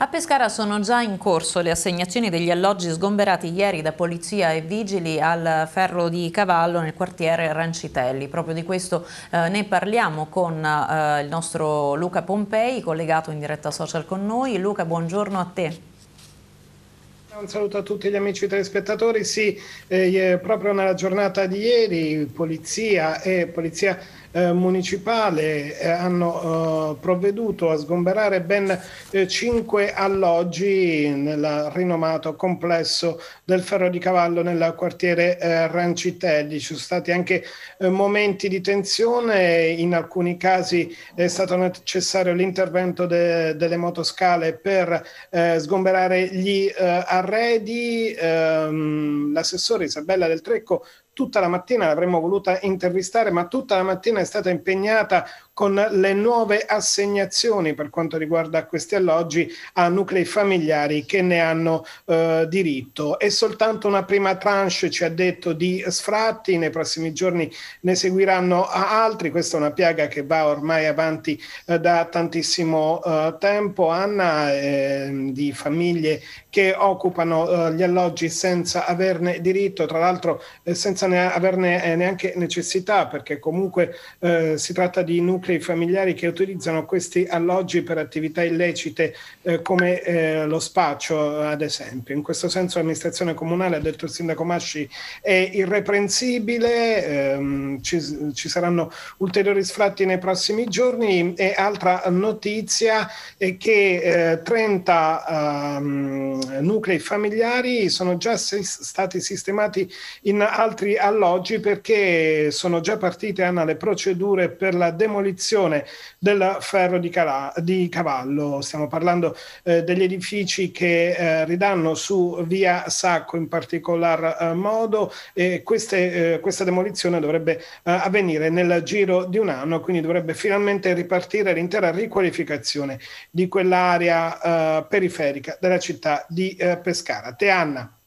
A Pescara sono già in corso le assegnazioni degli alloggi sgomberati ieri da polizia e vigili al ferro di cavallo nel quartiere Rancitelli. Proprio di questo eh, ne parliamo con eh, il nostro Luca Pompei, collegato in diretta social con noi. Luca, buongiorno a te. Un saluto a tutti gli amici telespettatori. Sì, eh, proprio nella giornata di ieri polizia e polizia eh, municipale eh, hanno eh, provveduto a sgomberare ben eh, cinque alloggi nel rinomato complesso del Ferro di Cavallo nel quartiere eh, Rancitelli. Ci sono stati anche momenti di tensione, in alcuni casi è stato necessario l'intervento de- delle motoscale per sgomberare gli arredi. Ehm, l'assessore Isabella del Trecco tutta la mattina l'avremmo voluta intervistare, ma tutta la mattina è stata impegnata con le nuove assegnazioni per quanto riguarda questi alloggi a nuclei familiari che ne hanno eh, diritto. È soltanto una prima tranche, ci ha detto, di sfratti, nei prossimi giorni ne seguiranno altri, questa è una piaga che va ormai avanti eh, da tantissimo eh, tempo, Anna, ehm, di famiglie che occupano eh, gli alloggi senza averne diritto, tra l'altro eh, senza ne averne eh, neanche necessità perché comunque si tratta di nuclei nuclei familiari che utilizzano questi alloggi per attività illecite eh, come eh, lo spaccio, ad esempio. In questo senso l'amministrazione comunale, ha detto il sindaco Masci, è irreprensibile, ehm, ci, ci, saranno ulteriori sfratti nei prossimi giorni e altra notizia è che eh, 30 ehm, nuclei familiari sono già stati sistemati in altri alloggi perché sono già partite Anna, le procedure per la demolizione demolizione del ferro di, cala- di cavallo. Stiamo parlando eh, degli edifici che eh, ridanno su via Sacco in particolar eh, modo e queste, eh, questa demolizione dovrebbe eh, avvenire nel giro di un anno, quindi dovrebbe finalmente ripartire l'intera riqualificazione di quell'area periferica della città di Pescara. Teanna.